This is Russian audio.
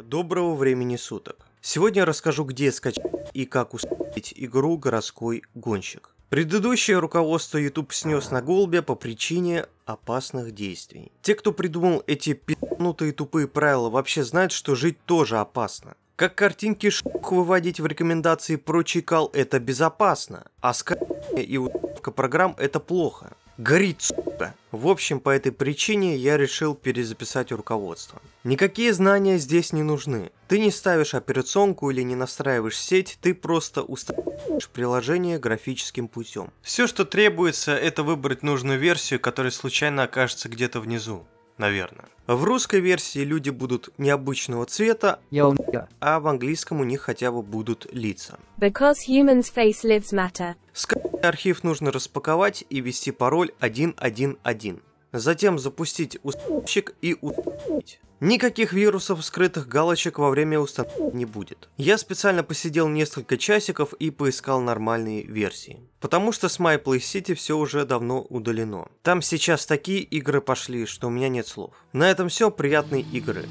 Доброго времени суток. Сегодня я расскажу, где скачать и как установить игру «Городской гонщик». Предыдущее руководство YouTube снес на голубя по причине опасных действий. Те, кто придумал эти пи***нутые тупые правила, вообще знают, что жить тоже опасно. Как картинки шух выводить в рекомендации про Чикал это безопасно, а скачивание и установка программ это плохо. Горит, сука. В общем, по этой причине я решил перезаписать руководство. Никакие знания здесь не нужны. Ты не ставишь операционку или не настраиваешь сеть, ты просто устанавливаешь приложение графическим путем. Все, что требуется, это выбрать нужную версию, которая случайно окажется где-то внизу наверное. В русской версии люди будут необычного цвета, а в английском у них хотя бы будут лица. Because humans face lives matter. Skype архив нужно распаковать и ввести пароль 111 затем запустить установщик и установить. Никаких вирусов, скрытых галочек во время установки не будет. Я специально посидел несколько часиков и поискал нормальные версии. Потому что с MyPlay City все уже давно удалено. Там сейчас такие игры пошли, что у меня нет слов. На этом все, приятные игры.